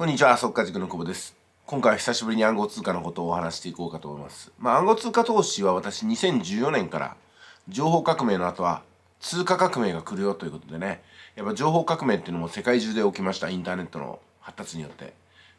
こんにちは、速化塾の久保です。今回は久しぶりに暗号通貨のことをお話していこうかと思います。まあ、暗号通貨投資は私2014年から情報革命の後は通貨革命が来るよということでね、やっぱ情報革命っていうのも世界中で起きました、インターネットの発達によって。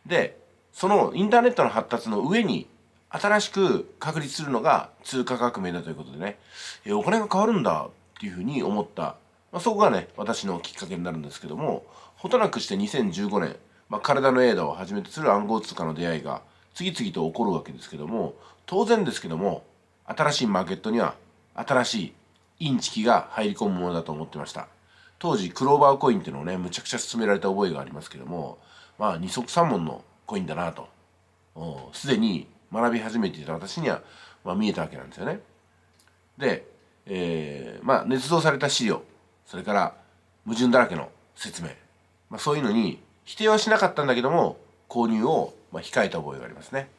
で、そのインターネットの発達の上に新しく確立するのが通貨革命だということでね、えお金が変わるんだっていうふうに思った、まあ、そこがね、私のきっかけになるんですけども、ほとなくして2015年、まあ、体のエーダをはじめとする暗号通貨の出会いが次々と起こるわけですけども当然ですけども新しいマーケットには新しいインチキが入り込むものだと思ってました当時クローバーコインっていうのをねむちゃくちゃ勧められた覚えがありますけどもまあ二足三門のコインだなとすでに学び始めていた私には、まあ、見えたわけなんですよねで、えー、まあ捏造された資料それから矛盾だらけの説明、まあ、そういうのに否定はしなかったんだけども購入を控えた覚えがありますね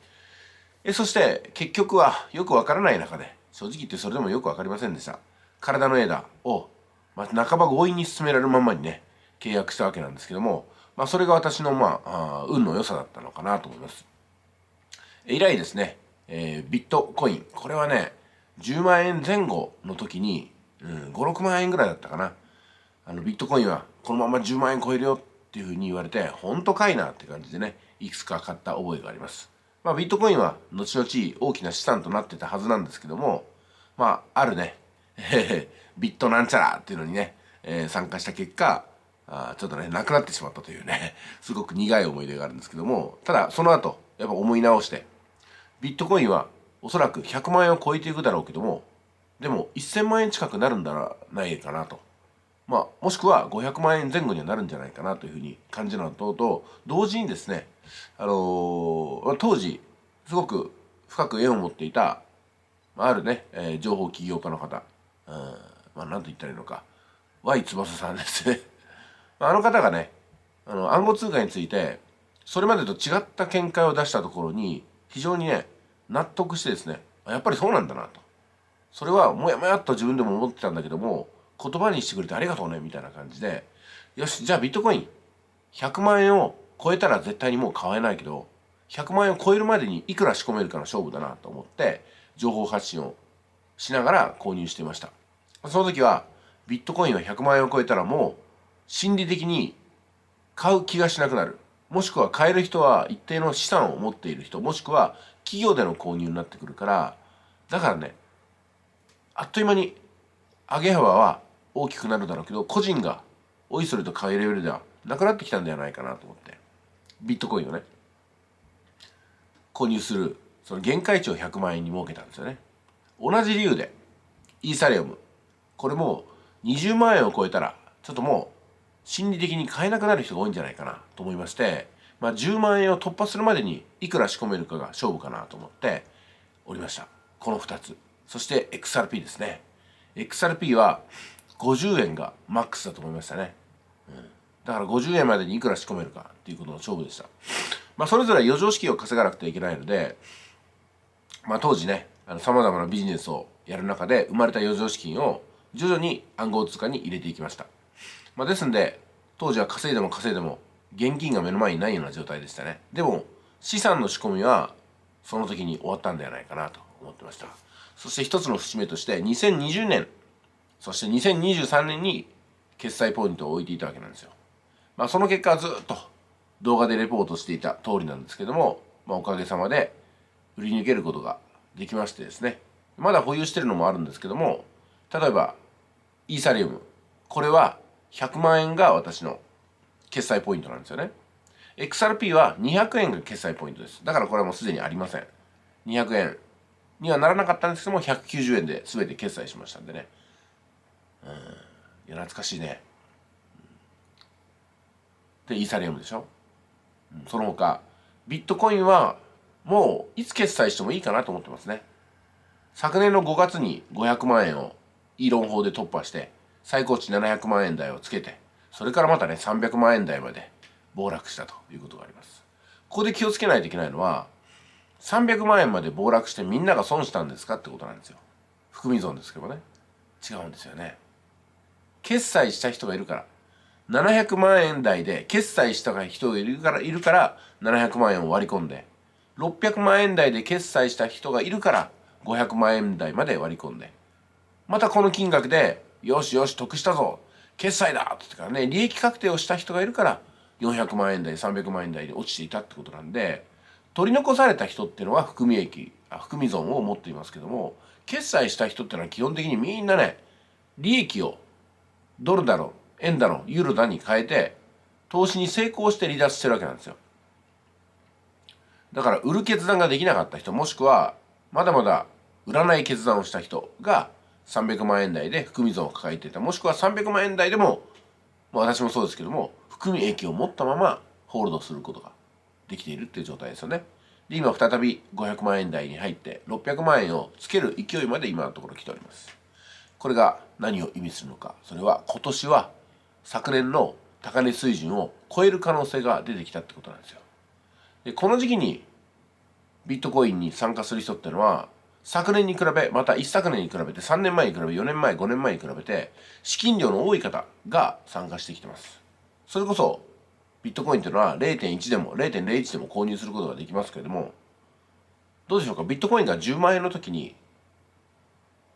えそして結局はよくわからない中で正直言ってそれでもよく分かりませんでした体の枝を、まあ、半ば強引に進められるままにね契約したわけなんですけども、まあ、それが私の、まあ、あ運の良さだったのかなと思います以来ですね、えー、ビットコインこれはね10万円前後の時に、うん、56万円ぐらいだったかなあのビットコインはこのまま10万円超えるよっていうふうに言われて、本当かいなって感じでね、いくつか買った覚えがあります。まあ、ビットコインは後々大きな資産となってたはずなんですけども、まあ、あるね、ビットなんちゃらっていうのにね、えー、参加した結果、あちょっとね、なくなってしまったというね、すごく苦い思い出があるんですけども、ただその後、やっぱ思い直して、ビットコインはおそらく100万円を超えていくだろうけども、でも1000万円近くなるんだらないかなと。まあ、もしくは500万円前後にはなるんじゃないかなというふうに感じるのとと同時にですね、あのー、当時すごく深く縁を持っていたあるね、えー、情報起業家の方、うんまあ、なと言ったらいいのか Y 翼さんですね あの方がねあの暗号通貨についてそれまでと違った見解を出したところに非常にね納得してですねやっぱりそうなんだなとそれはもやもやっと自分でも思ってたんだけども言葉にしてくれてありがとうねみたいな感じでよしじゃあビットコイン100万円を超えたら絶対にもう買えないけど100万円を超えるまでにいくら仕込めるかの勝負だなと思って情報発信をしながら購入していましたその時はビットコインは100万円を超えたらもう心理的に買う気がしなくなるもしくは買える人は一定の資産を持っている人もしくは企業での購入になってくるからだからねあっという間に上げ幅は大きくなるだろうけど個人がおいそれと買うレベルではなくなってきたんではないかなと思ってビットコインをね購入するその限界値を100万円に設けたんですよね同じ理由でイーサリアムこれも20万円を超えたらちょっともう心理的に買えなくなる人が多いんじゃないかなと思いまして、まあ、10万円を突破するまでにいくら仕込めるかが勝負かなと思っておりましたこの2つそして XRP ですね XRP は50円がマックスだと思いましたね、うん、だから50円までにいくら仕込めるかっていうことの勝負でした、まあ、それぞれ余剰資金を稼がなくてはいけないので、まあ、当時ねさまざまなビジネスをやる中で生まれた余剰資金を徐々に暗号通貨に入れていきました、まあ、ですんで当時は稼いでも稼いでも現金が目の前にないような状態でしたねでも資産の仕込みはその時に終わったんではないかなと思ってましたそして一つの節目として2020年そして2023年に決済ポイントを置いていたわけなんですよ。まあ、その結果はずっと動画でレポートしていた通りなんですけども、まあ、おかげさまで売り抜けることができましてですねまだ保有してるのもあるんですけども例えばイーサリウムこれは100万円が私の決済ポイントなんですよね XRP は200円が決済ポイントですだからこれはもうすでにありません200円にはならなかったんですけども190円で全て決済しましたんでねうんいや懐かしいねでイーサリアムでしょ、うん、その他ビットコインはもういつ決済してもいいかなと思ってますね昨年の5月に500万円をイーロン法で突破して最高値700万円台をつけてそれからまたね300万円台まで暴落したということがありますここで気をつけないといけないのは300万円まで暴落してみんなが損したんですかってことなんですよ含み損ですけどね違うんですよね決済した人がいるから700万円台で決済した人がいるからいるから700万円を割り込んで600万円台で決済した人がいるから500万円台まで割り込んでまたこの金額でよしよし得したぞ決済だってからね利益確定をした人がいるから400万円台300万円台で落ちていたってことなんで取り残された人っていうのは含み益含み損を持っていますけども決済した人っていうのは基本的にみんなね利益をドルだろ円だろユーロだに変えて投資に成功して離脱してるわけなんですよだから売る決断ができなかった人もしくはまだまだ売らない決断をした人が300万円台で含み損を抱えていたもしくは300万円台でも、まあ、私もそうですけども含み益を持ったままホールドすることができているっていう状態ですよね。で、今再び500万円台に入って600万円をつける勢いまで今のところ来ております。これが何を意味するのか。それは今年は昨年の高値水準を超える可能性が出てきたってことなんですよ。で、この時期にビットコインに参加する人ってのは昨年に比べ、また一昨年に比べて、3年前に比べ、4年前、5年前に比べて、資金量の多い方が参加してきてます。それこそ、ビットコインというのは0.1でも0.01でも購入することができますけれどもどうでしょうかビットコインが10万円の時に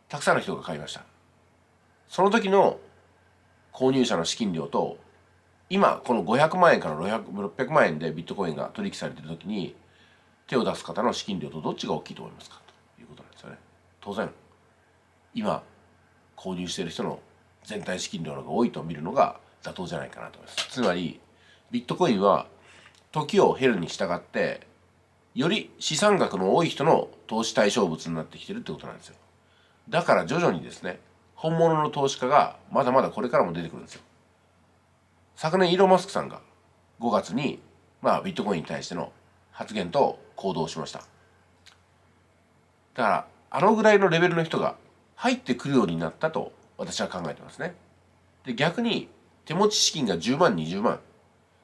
たくさんの人が買いましたその時の購入者の資金量と今この500万円から600万円でビットコインが取引されている時に手を出す方の資金量とどっちが大きいと思いますかということなんですよね当然今購入している人の全体資金量の方が多いと見るのが妥当じゃないかなと思いますつまりビットコインは時を経るに従ってより資産額の多い人の投資対象物になってきてるってことなんですよだから徐々にですね本物の投資家がまだまだこれからも出てくるんですよ昨年イーロン・マスクさんが5月に、まあ、ビットコインに対しての発言と行動をしましただからあのぐらいのレベルの人が入ってくるようになったと私は考えてますねで逆に手持ち資金が10万20万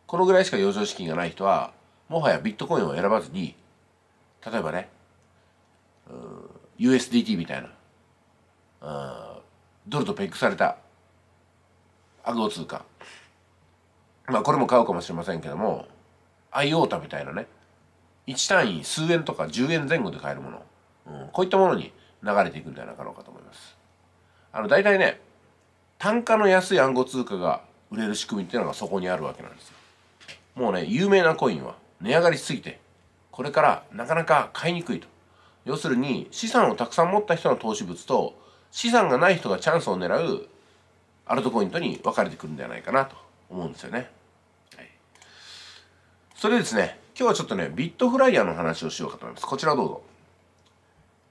このぐらいしか余剰資金がない人はもはやビットコインを選ばずに例えばね USDT みたいなドルとペックされた暗号通貨まあこれも買うかもしれませんけども IOTA みたいなね1単位数円とか10円前後で買えるもの、うん、こういったものに流れていくんではなかろうかと思います。あの大体ね単価の安い暗号通貨が売れる仕組みっていうのがそこにあるわけなんですよ。もうね、有名なコインは値上がりしすぎて、これからなかなか買いにくいと。要するに、資産をたくさん持った人の投資物と、資産がない人がチャンスを狙うアルトコインとに分かれてくるんじゃないかなと思うんですよね。はい、それでですね、今日はちょっとね、ビットフライヤーの話をしようかと思います。こちらどうぞ。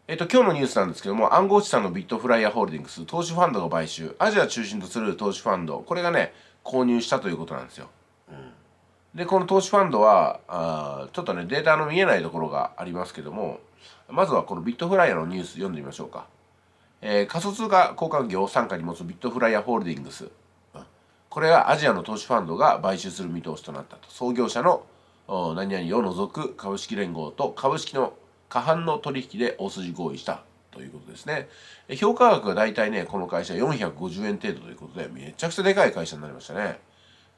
えっと、今日のニュースなんですけども、暗号資産のビットフライヤーホールディングス、投資ファンドが買収、アジア中心とする投資ファンド、これがね、購入したということなんですよ。でこの投資ファンドはあちょっとねデータの見えないところがありますけどもまずはこのビットフライヤーのニュース読んでみましょうか、えー、仮想通貨交換業を傘下に持つビットフライヤーホールディングスこれはアジアの投資ファンドが買収する見通しとなったと創業者の何々を除く株式連合と株式の過半の取引で大筋合意したということですね。評価額が大体ね、この会社450円程度ということで、めちゃくちゃでかい会社になりましたね。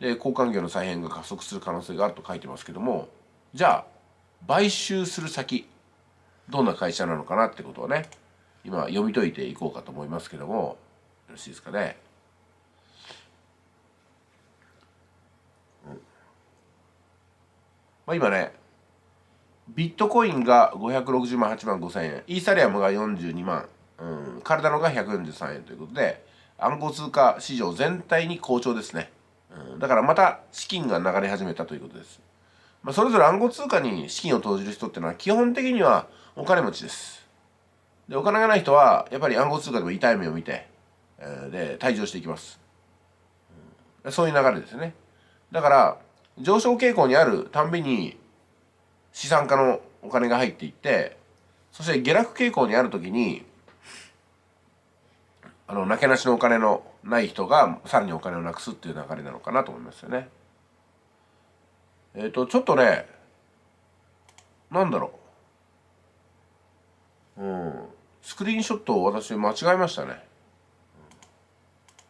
で交換業の再編が加速する可能性があると書いてますけどもじゃあ買収する先どんな会社なのかなってことをね今読み解いていこうかと思いますけどもよろしいですかね。まあ、今ねビットコインが560万8万5000円イーサリアムが42万、うん、カルダノが143円ということで暗号通貨市場全体に好調ですね。うん、だからまた資金が流れ始めたということです。まあ、それぞれ暗号通貨に資金を投じる人っていうのは基本的にはお金持ちです。で、お金がない人はやっぱり暗号通貨でも痛い目を見て、えー、で、退場していきます、うん。そういう流れですね。だから、上昇傾向にあるたんびに資産家のお金が入っていって、そして下落傾向にあるときにあのなけなしのお金のない人がさらにお金をなくすっていう流れなのかなと思いますよね。えっ、ー、とちょっとねなんだろううんスクリーンショットを私間違えましたね。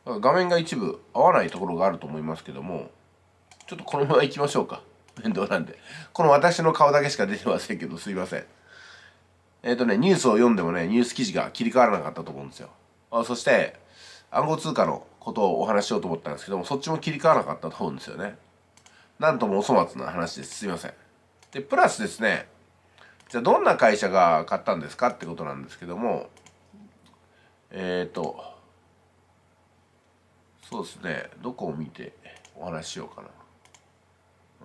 画面が一部合わないところがあると思いますけどもちょっとこのままいきましょうか 面倒なんでこの私の顔だけしか出てませんけどすいませんえっ、ー、とねニュースを読んでもねニュース記事が切り替わらなかったと思うんですよそして暗号通貨のことをお話ししようと思ったんですけどもそっちも切り替わらなかったと思うんですよねなんともお粗末な話ですすいませんでプラスですねじゃあどんな会社が買ったんですかってことなんですけどもえっ、ー、とそうですねどこを見てお話ししようかな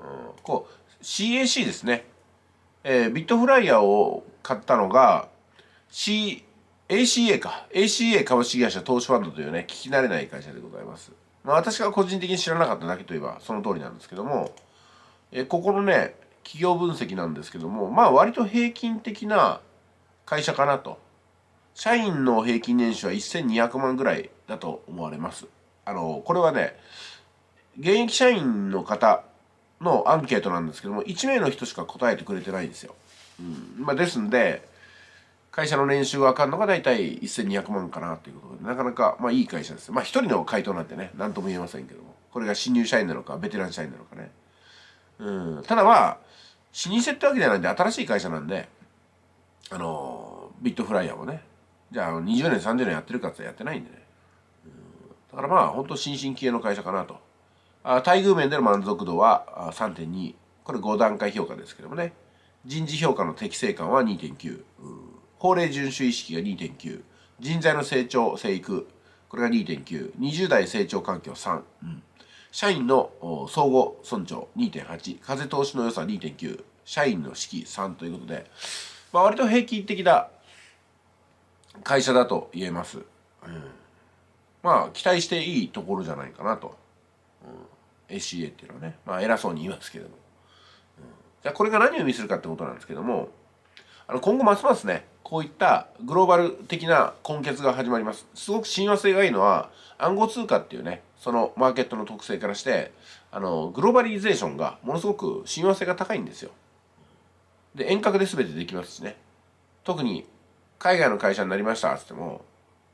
うんこう CAC ですねえー、ビットフライヤーを買ったのが CAC ACA か。ACA 株式会社投資ファンドというね、聞き慣れない会社でございます。まあ私が個人的に知らなかっただけといえばその通りなんですけども、えここのね、企業分析なんですけども、まあ割と平均的な会社かなと。社員の平均年収は1200万ぐらいだと思われます。あの、これはね、現役社員の方のアンケートなんですけども、1名の人しか答えてくれてないんですよ。うん、まあですんで、会社の年収がかんのが大体1200万かなということで、なかなか、まあいい会社です。まあ一人の回答なんてね、何とも言えませんけども。これが新入社員なのか、ベテラン社員なのかね。うん。ただまあ、老舗ってわけじゃないんで、新しい会社なんで、あの、ビットフライヤーもね、じゃあ20年、30年やってるかってやってないんでね。うん。だからまあ、本当新進気鋭の会社かなと。あ待遇面での満足度は3.2。これ5段階評価ですけどもね。人事評価の適正感は2.9。うん法令遵守意識が2.9人材の成長生育これが2.920代成長環境3、うん、社員の総合尊重2.8風通しの良さ2.9社員の士気3ということで、まあ、割と平均的な会社だと言えます、うん、まあ期待していいところじゃないかなと、うん、ACA っていうのはね、まあ、偉そうに言いますけども、うん、じゃあこれが何を意味するかってことなんですけどもあの今後ますますねこういったグローバル的な根結が始まりますすごく親和性がいいのは暗号通貨っていうねそのマーケットの特性からしてあのグローバリゼーションがものすごく親和性が高いんですよで遠隔で全てできますしね特に海外の会社になりましたっつっても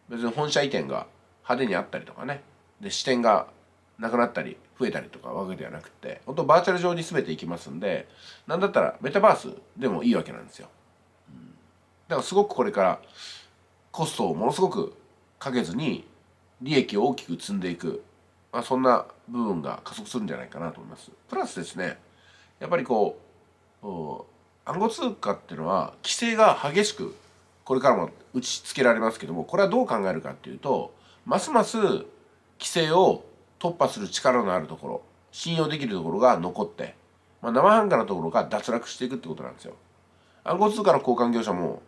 別に本社移転が派手にあったりとかねで支店がなくなったり増えたりとかわけではなくて本当バーチャル上に全ていきますんで何だったらメタバースでもいいわけなんですよだからすごくこれからコストをものすごくかけずに利益を大きく積んでいく、まあ、そんな部分が加速するんじゃないかなと思います。プラスですねやっぱりこう暗号通貨っていうのは規制が激しくこれからも打ちつけられますけどもこれはどう考えるかっていうとますます規制を突破する力のあるところ信用できるところが残って、まあ、生半可なところが脱落していくってことなんですよ。暗号通貨の交換業者も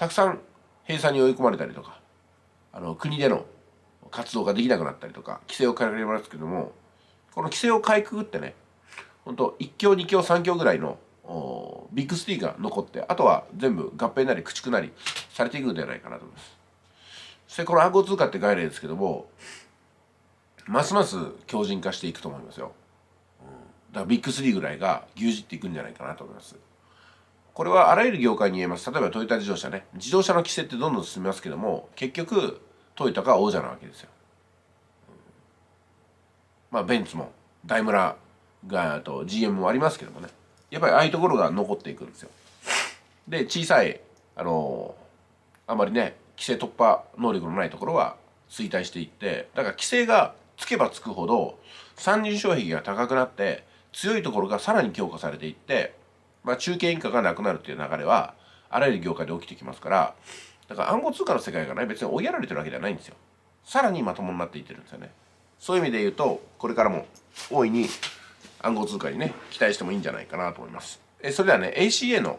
たくさん閉鎖に追い込まれたりとかあの国での活動ができなくなったりとか規制をかけられますけどもこの規制をかいくぐってね本当1強2強3強ぐらいのビッグスティーが残ってあとは全部合併なり駆逐なりされていくんではないかなと思います。そしてこの暗号通貨って概念ですけどもますます強靭化していくと思いますよ。だからビッグスリーぐらいが牛耳っていくんじゃないかなと思います。これはあらゆる業界に言えます例えばトヨタ自動車ね自動車の規制ってどんどん進みますけども結局トヨタが王者なわけですよ。まあベンツも大村がと GM もありますけどもねやっぱりああいうところが残っていくんですよ。で小さいあのあまりね規制突破能力のないところは衰退していってだから規制がつけばつくほど参入障壁が高くなって強いところがさらに強化されていってまあ、中堅以下がなくなるっていう流れはあらゆる業界で起きてきますからだから暗号通貨の世界がね別に追いやられてるわけではないんですよさらにまともになっていってるんですよねそういう意味で言うとこれからも大いに暗号通貨にね期待してもいいんじゃないかなと思いますえそれではね ACA の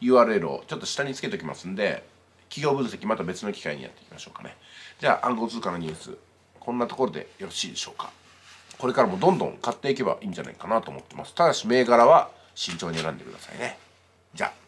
URL をちょっと下につけておきますんで企業分析また別の機会にやっていきましょうかねじゃあ暗号通貨のニュースこんなところでよろしいでしょうかこれからもどんどん買っていけばいいんじゃないかなと思ってますただし銘柄は慎重に選んでくださいねじゃあ